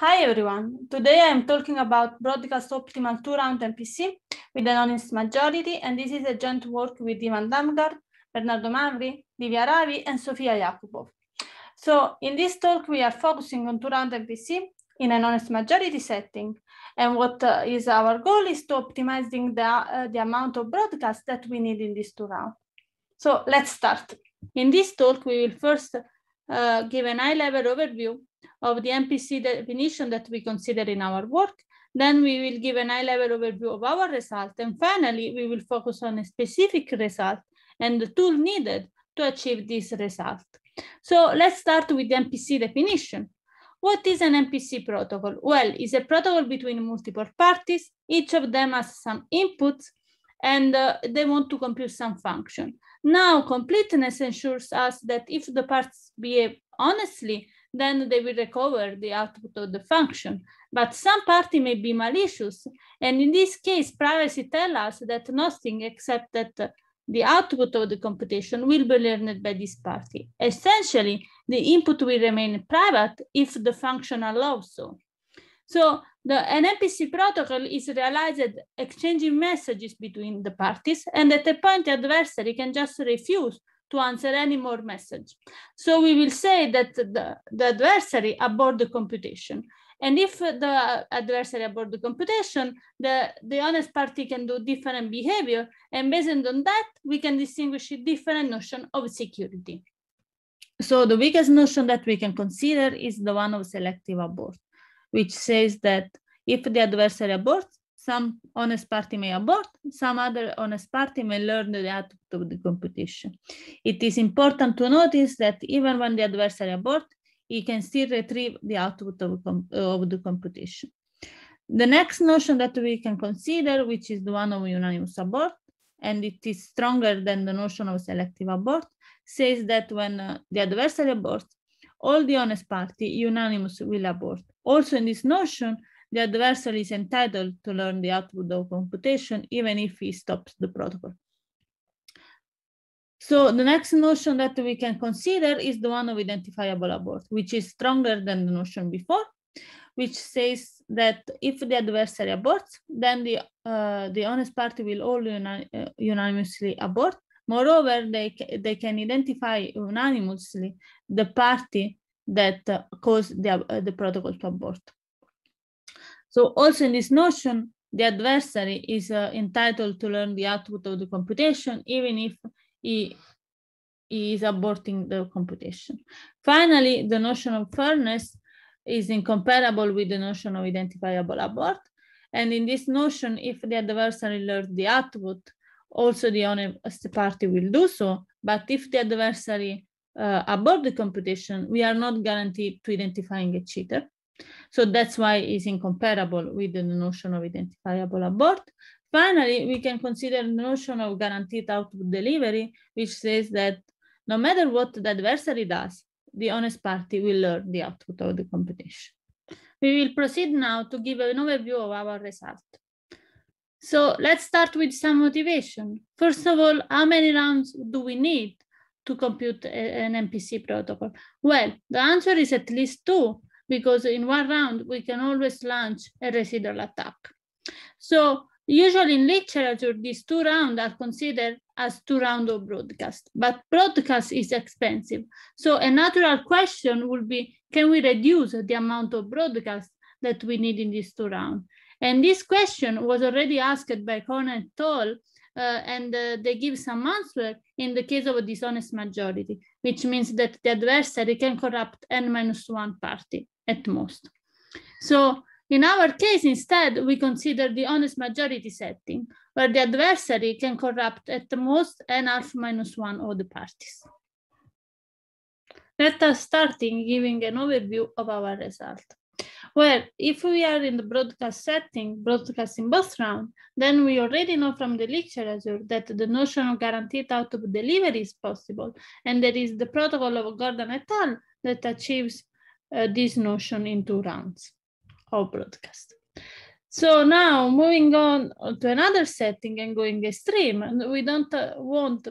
Hi everyone, today I am talking about broadcast optimal two-round MPC with an honest majority and this is a joint work with Ivan Damgard, Bernardo Mavri, Livia Ravi and Sofia Yakubov. So in this talk we are focusing on two-round MPC in an honest majority setting and what uh, is our goal is to optimizing the, uh, the amount of broadcast that we need in this two-round. So let's start. In this talk we will first uh, give an high-level overview of the MPC definition that we consider in our work. Then we will give an high-level overview of our result. And finally, we will focus on a specific result and the tool needed to achieve this result. So let's start with the MPC definition. What is an MPC protocol? Well, it's a protocol between multiple parties. Each of them has some inputs and uh, they want to compute some function. Now, completeness ensures us that if the parts behave honestly, then they will recover the output of the function. But some party may be malicious. And in this case, privacy tells us that nothing except that the output of the computation will be learned by this party. Essentially, the input will remain private if the function allows so. So the, an MPC protocol is realized exchanging messages between the parties and at a point the adversary can just refuse to answer any more message. So we will say that the, the adversary abort the computation. And if the adversary abort the computation, the, the honest party can do different behavior. And based on that, we can distinguish different notion of security. So the weakest notion that we can consider is the one of selective abort, which says that if the adversary aborts, some honest party may abort, some other honest party may learn the output of the competition. It is important to notice that even when the adversary aborts, he can still retrieve the output of, of the competition. The next notion that we can consider, which is the one of unanimous abort, and it is stronger than the notion of selective abort, says that when uh, the adversary aborts, all the honest party unanimous will abort. Also in this notion, the adversary is entitled to learn the output of computation, even if he stops the protocol. So the next notion that we can consider is the one of identifiable abort, which is stronger than the notion before, which says that if the adversary aborts, then the, uh, the honest party will all uni uh, unanimously abort. Moreover, they, they can identify unanimously the party that uh, caused the, uh, the protocol to abort. So also in this notion, the adversary is uh, entitled to learn the output of the computation, even if he, he is aborting the computation. Finally, the notion of fairness is incomparable with the notion of identifiable abort. And in this notion, if the adversary learns the output, also the honest party will do so. But if the adversary uh, abort the computation, we are not guaranteed to identifying a cheater. So that's why it's incompatible with the notion of identifiable abort. Finally, we can consider the notion of guaranteed output delivery, which says that no matter what the adversary does, the honest party will learn the output of the computation. We will proceed now to give an overview of our result. So let's start with some motivation. First of all, how many rounds do we need to compute an MPC protocol? Well, the answer is at least two, because in one round, we can always launch a residual attack. So usually in literature, these two rounds are considered as two rounds of broadcast, but broadcast is expensive. So a natural question would be, can we reduce the amount of broadcast that we need in these two rounds? And this question was already asked by Conant Toll, uh, and uh, they give some answer in the case of a dishonest majority, which means that the adversary can corrupt n minus one party at most. So in our case, instead, we consider the honest majority setting, where the adversary can corrupt at most n half minus one of the parties. Let us start in giving an overview of our result. Well, if we are in the broadcast setting, broadcasting both round, then we already know from the lecture that the notion of guaranteed output delivery is possible, and there is the protocol of Gordon et al. that achieves uh, this notion into rounds of broadcast. So now moving on to another setting and going extreme, we don't uh, want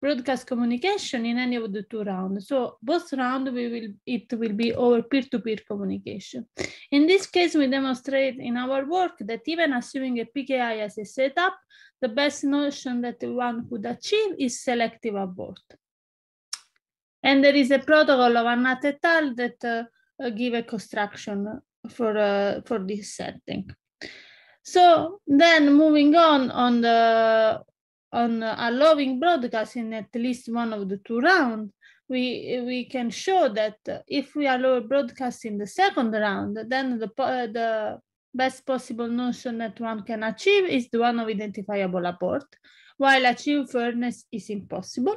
broadcast communication in any of the two rounds. So both rounds we will it will be over peer-to-peer -peer communication. In this case, we demonstrate in our work that even assuming a PKI as a setup, the best notion that one could achieve is selective abort. And there is a protocol of Anat et al. that uh, uh, give a construction for, uh, for this setting. So then moving on on the on allowing broadcast in at least one of the two rounds, we we can show that if we allow broadcast in the second round, then the the best possible notion that one can achieve is the one of identifiable abort, while achieve fairness is impossible.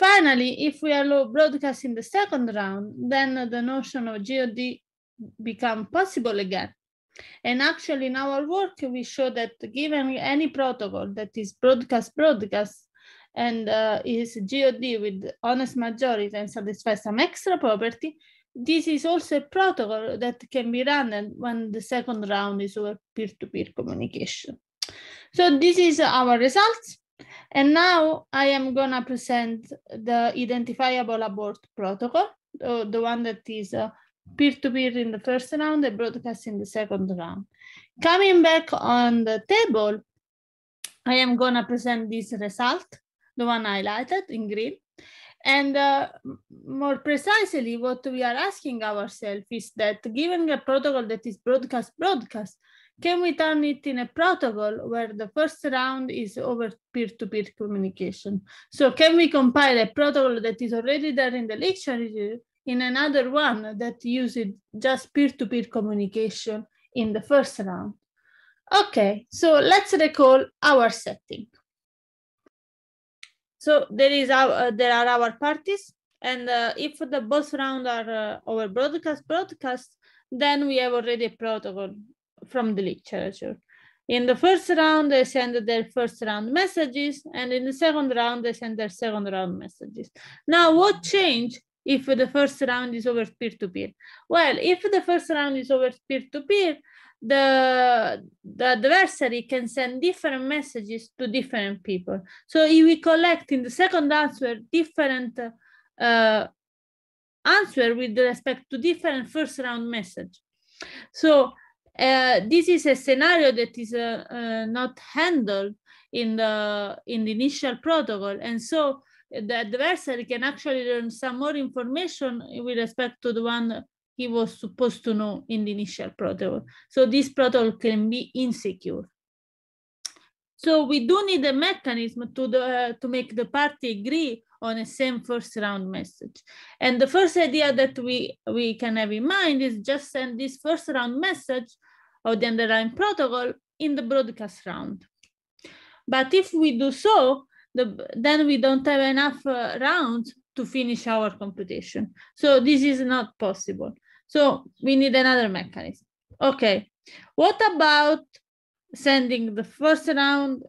Finally, if we allow broadcast in the second round, then the notion of GOD become possible again. And actually in our work, we show that given any protocol that is broadcast broadcast and uh, is GOD with honest majority and satisfy some extra property, this is also a protocol that can be run when the second round is over peer-to-peer communication. So this is our results. And now I am gonna present the identifiable abort protocol, the one that is uh, peer-to-peer -peer in the first round and broadcast in the second round. Coming back on the table, I am gonna present this result, the one highlighted in green. And uh, more precisely, what we are asking ourselves is that given a protocol that is broadcast broadcast, can we turn it in a protocol where the first round is over peer-to-peer -peer communication? So can we compile a protocol that is already there in the literature in another one that uses just peer-to-peer -peer communication in the first round? Okay, so let's recall our setting. So there is our, uh, there are our parties, and uh, if the both rounds are uh, broadcast broadcast, then we have already a protocol from the literature. In the first round, they send their first round messages, and in the second round, they send their second round messages. Now, what changed if the first round is over peer-to-peer? -peer? Well, if the first round is over peer-to-peer, the, the adversary can send different messages to different people. So if we collect in the second answer different uh, answer with respect to different first round message. So uh, this is a scenario that is uh, uh, not handled in the in the initial protocol and so uh, the adversary can actually learn some more information with respect to the one he was supposed to know in the initial protocol so this protocol can be insecure so we do need a mechanism to the to make the party agree on a same first round message. And the first idea that we, we can have in mind is just send this first round message of the underlying protocol in the broadcast round. But if we do so, the, then we don't have enough uh, rounds to finish our computation. So this is not possible. So we need another mechanism. Okay, what about sending the first round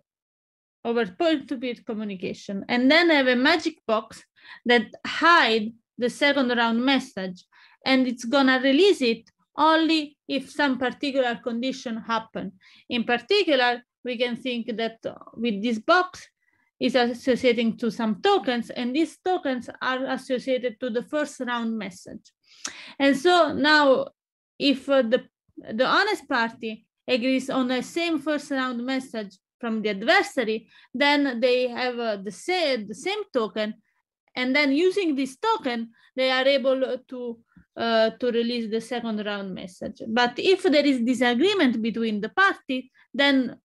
over peer-to-peer communication. And then I have a magic box that hide the second round message and it's gonna release it only if some particular condition happen. In particular, we can think that with this box is associating to some tokens and these tokens are associated to the first round message. And so now if uh, the, the honest party agrees on the same first round message from the adversary, then they have uh, the, the same token, and then using this token, they are able to uh, to release the second round message. But if there is disagreement between the parties, then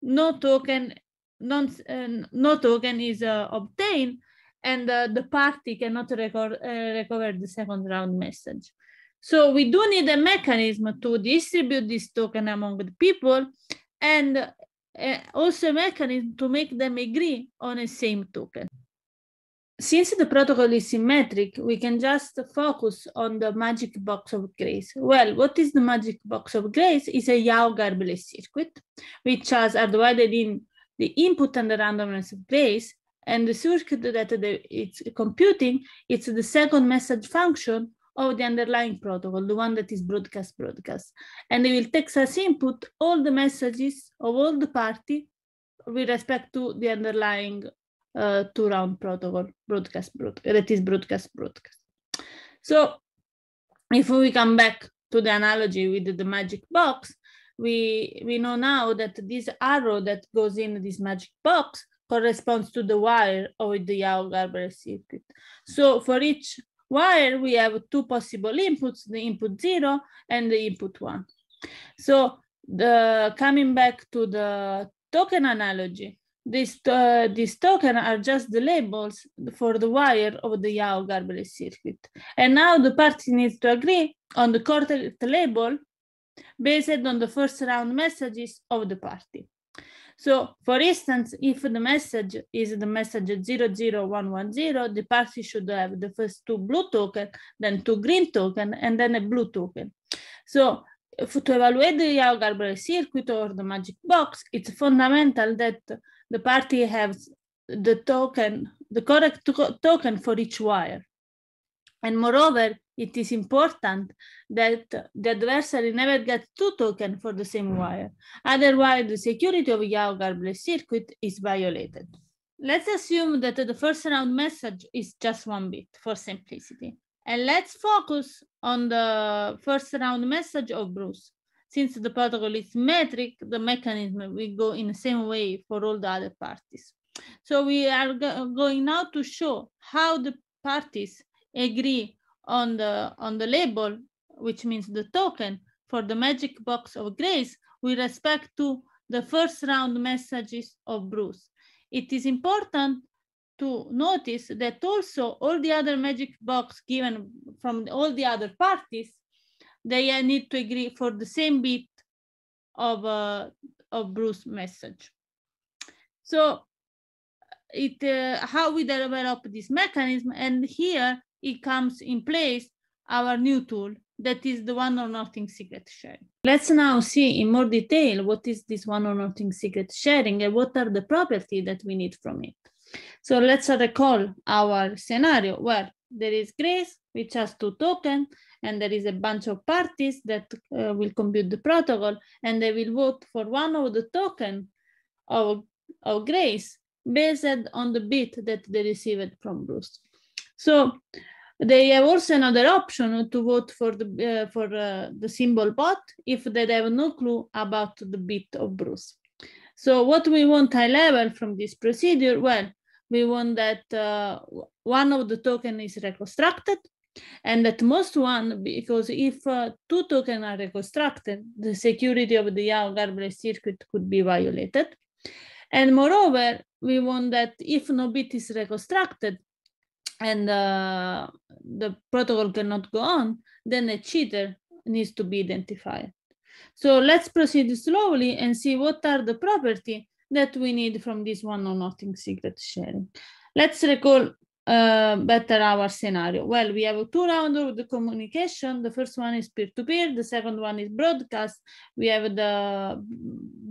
no token, non, uh, no token is uh, obtained, and uh, the party cannot record, uh, recover the second round message. So we do need a mechanism to distribute this token among the people, and also a mechanism to make them agree on a same token. Since the protocol is symmetric, we can just focus on the magic box of grace. Well, what is the magic box of grace? Is a Yao Garbele circuit, which has are divided in the input and the randomness of grace, and the circuit that the, it's computing, it's the second message function of the underlying protocol, the one that is broadcast broadcast. And it will take as input all the messages of all the party with respect to the underlying uh, two-round protocol, broadcast broadcast, that is broadcast broadcast. So if we come back to the analogy with the magic box, we, we know now that this arrow that goes in this magic box corresponds to the wire of the Yao Garber circuit. So for each while we have two possible inputs, the input zero and the input one. So the coming back to the token analogy, these, uh, these token are just the labels for the wire of the Yao Garbage circuit. And now the party needs to agree on the correct label based on the first round messages of the party. So for instance, if the message is the message 00110, the party should have the first two blue token, then two green token, and then a blue token. So to evaluate the Yao circuit or the magic box, it's fundamental that the party has the token, the correct to token for each wire. And moreover, it is important that the adversary never gets two tokens for the same wire. Otherwise, the security of Yao-Garble circuit is violated. Let's assume that the first round message is just one bit for simplicity. And let's focus on the first round message of Bruce. Since the protocol is metric, the mechanism will go in the same way for all the other parties. So we are go going now to show how the parties agree on the, on the label, which means the token, for the magic box of grace with respect to the first round messages of Bruce. It is important to notice that also all the other magic box given from all the other parties, they need to agree for the same bit of, uh, of Bruce message. So it uh, how we develop this mechanism and here it comes in place our new tool that is the one or nothing secret sharing. Let's now see in more detail what is this one or nothing secret sharing and what are the property that we need from it. So let's recall our scenario where there is Grace, which has two tokens, and there is a bunch of parties that uh, will compute the protocol, and they will vote for one of the tokens of, of Grace based on the bit that they received from Bruce. So they have also another option to vote for the uh, for uh, the symbol pot if they have no clue about the bit of Bruce. So what we want high level from this procedure? Well, we want that uh, one of the token is reconstructed and that most one, because if uh, two tokens are reconstructed, the security of the Yao garbage circuit could be violated. And moreover, we want that if no bit is reconstructed, and uh, the protocol cannot go on, then a cheater needs to be identified. So let's proceed slowly and see what are the property that we need from this one or nothing secret sharing. Let's recall uh, better our scenario. Well, we have a two round of the communication. The first one is peer-to-peer. -peer. The second one is broadcast. We have the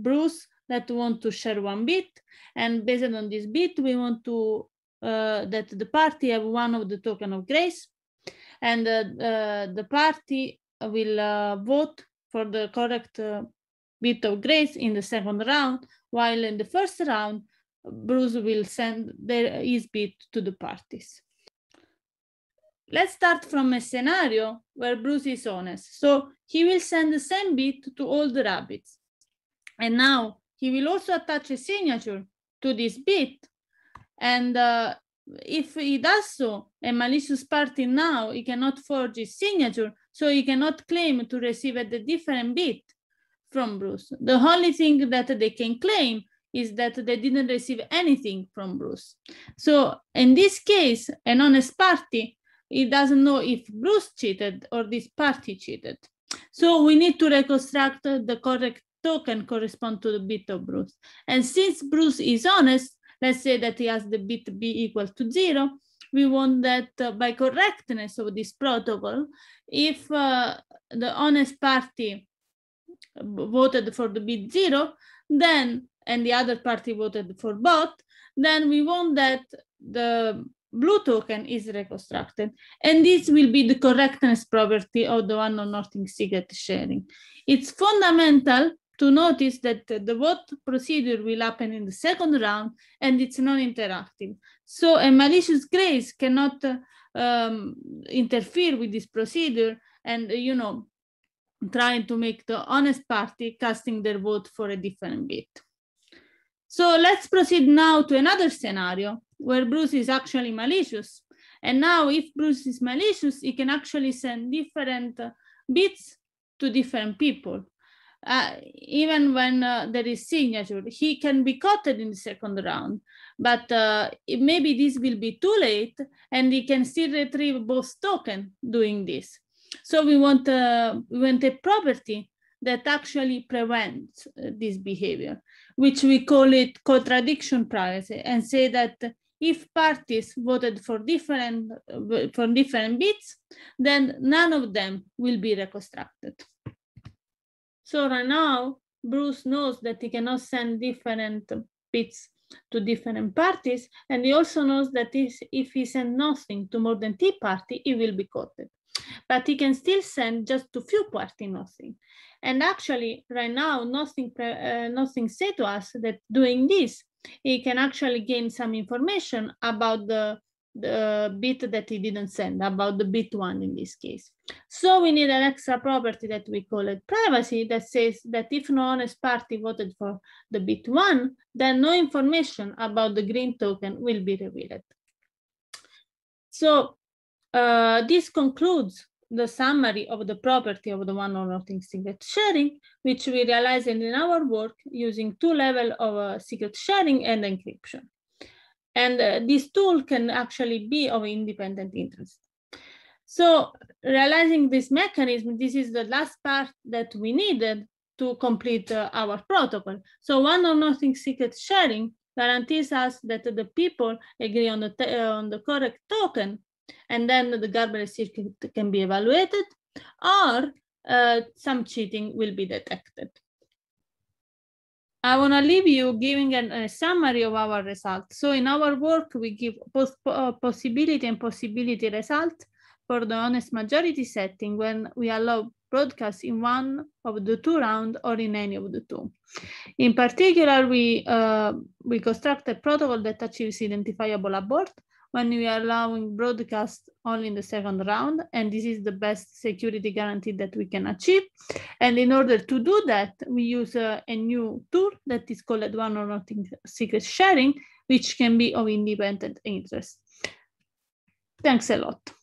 Bruce that want to share one bit. And based on this bit, we want to uh, that the party have one of the token of grace and uh, uh, the party will uh, vote for the correct bit of grace in the second round, while in the first round, Bruce will send their, his bit to the parties. Let's start from a scenario where Bruce is honest. So he will send the same bit to all the rabbits. And now he will also attach a signature to this bit and uh, if he does so, a malicious party now, he cannot forge his signature, so he cannot claim to receive a different bit from Bruce. The only thing that they can claim is that they didn't receive anything from Bruce. So in this case, an honest party, it doesn't know if Bruce cheated or this party cheated. So we need to reconstruct the correct token correspond to the bit of Bruce. And since Bruce is honest, Let's say that he has the bit b equal to zero. We want that uh, by correctness of this protocol, if uh, the honest party voted for the bit zero, then, and the other party voted for both, then we want that the blue token is reconstructed. And this will be the correctness property of the one on nothing secret sharing. It's fundamental to notice that the vote procedure will happen in the second round and it's non-interactive. So a malicious grace cannot uh, um, interfere with this procedure and, you know, trying to make the honest party casting their vote for a different bit. So let's proceed now to another scenario where Bruce is actually malicious. And now if Bruce is malicious, he can actually send different bits to different people uh, even when uh, there is signature, he can be caught in the second round. But uh, maybe this will be too late and he can still retrieve both token doing this. So we want, uh, we want a property that actually prevents uh, this behavior, which we call it contradiction privacy and say that if parties voted for different, uh, for different bits, then none of them will be reconstructed. So right now, Bruce knows that he cannot send different bits to different parties, and he also knows that if he sends nothing to more than T party, it will be coded. But he can still send just to few party nothing. And actually, right now, nothing, uh, nothing say to us that doing this, he can actually gain some information about the the bit that he didn't send, about the bit one in this case. So we need an extra property that we call it privacy that says that if no honest party voted for the bit one, then no information about the green token will be revealed. So uh, this concludes the summary of the property of the one or nothing secret sharing, which we realized in our work using two level of uh, secret sharing and encryption. And uh, this tool can actually be of independent interest. So realizing this mechanism, this is the last part that we needed to complete uh, our protocol. So one or nothing secret sharing guarantees us that the people agree on the, uh, on the correct token, and then the garbage circuit can be evaluated, or uh, some cheating will be detected. I want to leave you giving an, a summary of our results. So in our work, we give uh, possibility and possibility result for the honest majority setting when we allow broadcast in one of the two rounds or in any of the two. In particular, we, uh, we construct a protocol that achieves identifiable abort when we are allowing broadcast only in the second round. And this is the best security guarantee that we can achieve. And in order to do that, we use uh, a new tool that is called one or nothing secret sharing, which can be of independent interest. Thanks a lot.